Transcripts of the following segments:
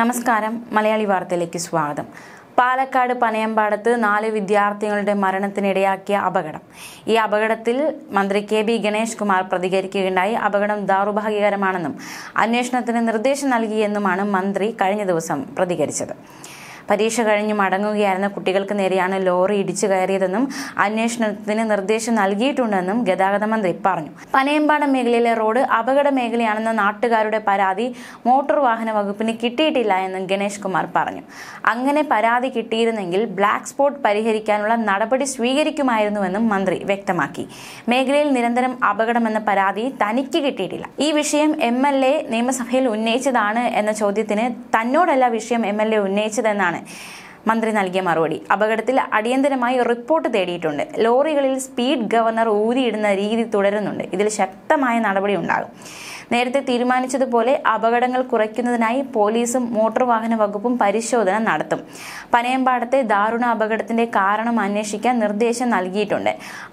നമസ്കാരം മലയാളി വാർത്തയിലേക്ക് സ്വാഗതം പാലക്കാട് പനയമ്പാടത്ത് നാല് വിദ്യാർത്ഥികളുടെ മരണത്തിനിടയാക്കിയ അപകടം ഈ അപകടത്തിൽ മന്ത്രി കെ ബി ഗണേഷ് കുമാർ പ്രതികരിക്കുകയുണ്ടായി അപകടം ദൗർഭാഗ്യകരമാണെന്നും അന്വേഷണത്തിന് നിർദ്ദേശം നൽകിയെന്നുമാണ് മന്ത്രി കഴിഞ്ഞ ദിവസം പ്രതികരിച്ചത് പരീക്ഷ കഴിഞ്ഞ് മടങ്ങുകയായിരുന്ന കുട്ടികൾക്ക് നേരെയാണ് ലോറി ഇടിച്ചു കയറിയതെന്നും അന്വേഷണത്തിന് നിർദ്ദേശം നൽകിയിട്ടുണ്ടെന്നും ഗതാഗത മന്ത്രി പറഞ്ഞു പനയമ്പാടം മേഖലയിലെ റോഡ് അപകട മേഖലയാണെന്ന നാട്ടുകാരുടെ പരാതി മോട്ടോർ വാഹന വകുപ്പിന് കിട്ടിയിട്ടില്ല എന്നും ഗണേഷ് കുമാർ പറഞ്ഞു അങ്ങനെ പരാതി കിട്ടിയിരുന്നെങ്കിൽ ബ്ലാക്ക് സ്പോട്ട് പരിഹരിക്കാനുള്ള നടപടി സ്വീകരിക്കുമായിരുന്നുവെന്നും മന്ത്രി വ്യക്തമാക്കി മേഖലയിൽ നിരന്തരം അപകടമെന്ന പരാതി തനിക്ക് കിട്ടിയിട്ടില്ല ഈ വിഷയം എം എൽ എ നിയമസഭയിൽ ഉന്നയിച്ചതാണ് എന്ന ചോദ്യത്തിന് തന്നോടല്ല വിഷയം എം എൽ എ ഉന്നയിച്ചതെന്നാണ് മന്ത്രി നൽകിയ മറുപടി അപകടത്തിൽ അടിയന്തരമായി റിപ്പോർട്ട് തേടിയിട്ടുണ്ട് ലോറികളിൽ സ്പീഡ് ഗവർണർ ഊതിയിടുന്ന രീതി തുടരുന്നുണ്ട് ഇതിൽ ശക്തമായ നടപടി ഉണ്ടാകും നേരത്തെ തീരുമാനിച്ചതുപോലെ അപകടങ്ങൾ കുറയ്ക്കുന്നതിനായി പോലീസും മോട്ടോർ വാഹന വകുപ്പും പരിശോധന നടത്തും പനയമ്പാടത്തെ ദാരുണ അപകടത്തിന്റെ കാരണം അന്വേഷിക്കാൻ നിർദ്ദേശം നൽകിയിട്ടുണ്ട്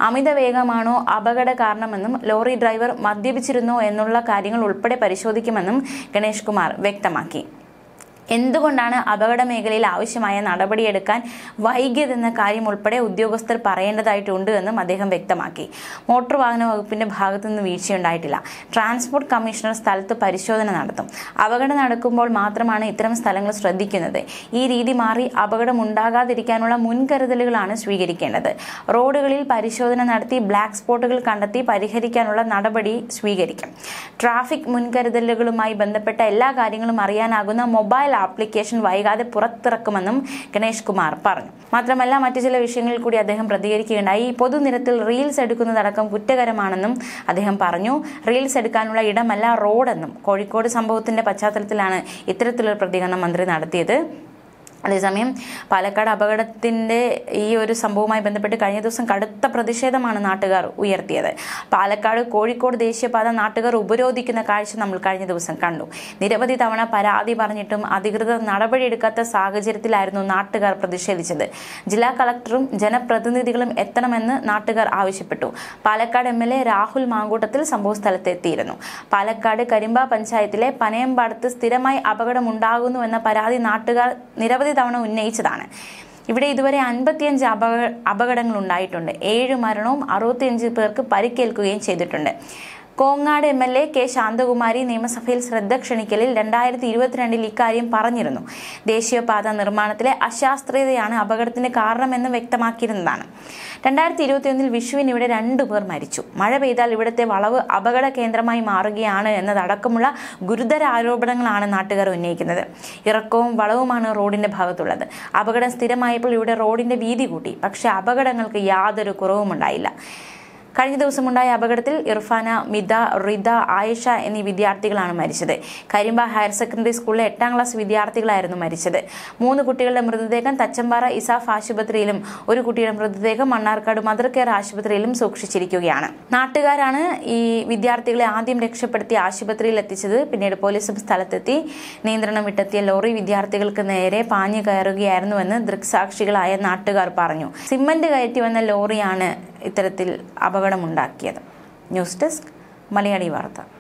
അമിത വേഗമാണോ അപകട കാരണമെന്നും ലോറി ഡ്രൈവർ മദ്യപിച്ചിരുന്നോ എന്നുള്ള കാര്യങ്ങൾ ഉൾപ്പെടെ പരിശോധിക്കുമെന്നും ഗണേഷ് കുമാർ വ്യക്തമാക്കി എന്തുകൊണ്ടാണ് അപകട മേഖലയിൽ ആവശ്യമായ നടപടിയെടുക്കാൻ വൈകിയതെന്ന കാര്യം ഉൾപ്പെടെ ഉദ്യോഗസ്ഥർ പറയേണ്ടതായിട്ടുണ്ട് എന്നും അദ്ദേഹം വ്യക്തമാക്കി മോട്ടോർ വാഹന വകുപ്പിന്റെ ഭാഗത്തുനിന്ന് വീഴ്ചയുണ്ടായിട്ടില്ല ട്രാൻസ്പോർട്ട് കമ്മീഷണർ സ്ഥലത്ത് പരിശോധന നടത്തും അപകടം നടക്കുമ്പോൾ മാത്രമാണ് ഇത്തരം സ്ഥലങ്ങൾ ശ്രദ്ധിക്കുന്നത് ഈ രീതി മാറി അപകടമുണ്ടാകാതിരിക്കാനുള്ള മുൻകരുതലുകളാണ് സ്വീകരിക്കേണ്ടത് റോഡുകളിൽ പരിശോധന നടത്തി ബ്ലാക്ക് സ്പോട്ടുകൾ കണ്ടെത്തി പരിഹരിക്കാനുള്ള നടപടി സ്വീകരിക്കും ട്രാഫിക് മുൻകരുതലുകളുമായി ബന്ധപ്പെട്ട എല്ലാ കാര്യങ്ങളും അറിയാനാകുന്ന മൊബൈൽ ആപ്ലിക്കേഷൻ വൈകാതെ പുറത്തിറക്കുമെന്നും ഗണേഷ് കുമാർ പറഞ്ഞു മാത്രമല്ല മറ്റു ചില വിഷയങ്ങളിൽ കൂടി അദ്ദേഹം പ്രതികരിക്കുകയുണ്ടായി പൊതുനിരത്തിൽ റീൽസ് എടുക്കുന്നതടക്കം കുറ്റകരമാണെന്നും അദ്ദേഹം പറഞ്ഞു റീൽസ് എടുക്കാനുള്ള ഇടമല്ല റോഡെന്നും കോഴിക്കോട് സംഭവത്തിന്റെ പശ്ചാത്തലത്തിലാണ് ഇത്തരത്തിലൊരു പ്രതികരണം മന്ത്രി നടത്തിയത് അതേസമയം പാലക്കാട് അപകടത്തിന്റെ ഈ ഒരു സംഭവവുമായി ബന്ധപ്പെട്ട് കഴിഞ്ഞ ദിവസം കടുത്ത പ്രതിഷേധമാണ് നാട്ടുകാർ ഉയർത്തിയത് പാലക്കാട് കോഴിക്കോട് ദേശീയപാത നാട്ടുകാർ ഉപരോധിക്കുന്ന കാഴ്ച നമ്മൾ കഴിഞ്ഞ ദിവസം കണ്ടു നിരവധി തവണ പരാതി പറഞ്ഞിട്ടും അധികൃതർ നടപടിയെടുക്കാത്ത സാഹചര്യത്തിലായിരുന്നു നാട്ടുകാർ പ്രതിഷേധിച്ചത് ജില്ലാ കളക്ടറും ജനപ്രതിനിധികളും എത്തണമെന്ന് നാട്ടുകാർ ആവശ്യപ്പെട്ടു പാലക്കാട് എം രാഹുൽ മാങ്കൂട്ടത്തിൽ സംഭവ സ്ഥലത്തെത്തിയിരുന്നു പാലക്കാട് കരിമ്പ പഞ്ചായത്തിലെ പനയമ്പാടത്ത് സ്ഥിരമായി അപകടമുണ്ടാകുന്നുവെന്ന പരാതി നാട്ടുകാർ നിരവധി പരമാവധി തവണ ഉന്നയിച്ചതാണ് ഇവിടെ ഇതുവരെ അൻപത്തിയഞ്ച് അപകടങ്ങൾ ഉണ്ടായിട്ടുണ്ട് ഏഴ് മരണവും അറുപത്തിയഞ്ച് പേർക്ക് പരിക്കേൽക്കുകയും ചെയ്തിട്ടുണ്ട് കോങ്ങാട് എം എൽ എ കെ ശാന്തകുമാരി നിയമസഭയിൽ ശ്രദ്ധ ക്ഷണിക്കലിൽ രണ്ടായിരത്തി ഇരുപത്തിരണ്ടിൽ ഇക്കാര്യം പറഞ്ഞിരുന്നു ദേശീയപാത നിർമ്മാണത്തിലെ അശാസ്ത്രീയതയാണ് അപകടത്തിന് കാരണമെന്ന് വ്യക്തമാക്കിയിരുന്നതാണ് രണ്ടായിരത്തി ഇരുപത്തിയൊന്നിൽ വിഷുവിന് ഇവിടെ രണ്ടു പേർ മരിച്ചു മഴ പെയ്താൽ ഇവിടുത്തെ വളവ് അപകട കേന്ദ്രമായി മാറുകയാണ് എന്നതടക്കമുള്ള ഗുരുതര ആരോപണങ്ങളാണ് നാട്ടുകാർ ഉന്നയിക്കുന്നത് ഇറക്കവും വളവുമാണ് റോഡിന്റെ ഭാഗത്തുള്ളത് അപകടം സ്ഥിരമായപ്പോൾ ഇവിടെ റോഡിന്റെ വീതി കൂട്ടി പക്ഷേ അപകടങ്ങൾക്ക് യാതൊരു കുറവും ഉണ്ടായില്ല കഴിഞ്ഞ ദിവസമുണ്ടായ അപകടത്തിൽ ഇർഫാന മിത റിത ആയിഷ എന്നീ വിദ്യാർത്ഥികളാണ് മരിച്ചത് കരിമ്പ ഹയർ സെക്കൻഡറി സ്കൂളിലെ എട്ടാം ക്ലാസ് വിദ്യാർത്ഥികളായിരുന്നു മരിച്ചത് മൂന്ന് കുട്ടികളുടെ മൃതദേഹം തച്ചമ്പാറ ഇസാഫ് ആശുപത്രിയിലും ഒരു കുട്ടിയുടെ മൃതദേഹം മണ്ണാർക്കാട് മദർ കെയർ ആശുപത്രിയിലും സൂക്ഷിച്ചിരിക്കുകയാണ് നാട്ടുകാരാണ് ഈ വിദ്യാർത്ഥികളെ ആദ്യം രക്ഷപ്പെടുത്തി ആശുപത്രിയിൽ എത്തിച്ചത് പിന്നീട് പോലീസും സ്ഥലത്തെത്തി നിയന്ത്രണം വിട്ടെത്തിയ ലോറി വിദ്യാർത്ഥികൾക്ക് നേരെ പാഞ്ഞു കയറുകയായിരുന്നുവെന്ന് ദൃക്സാക്ഷികളായ നാട്ടുകാർ പറഞ്ഞു സിമന്റ് കയറ്റി വന്ന ലോറിയാണ് ഇത്തരത്തിൽ അപകടമുണ്ടാക്കിയത് ന്യൂസ് ഡെസ്ക് മലയാളി വാർത്ത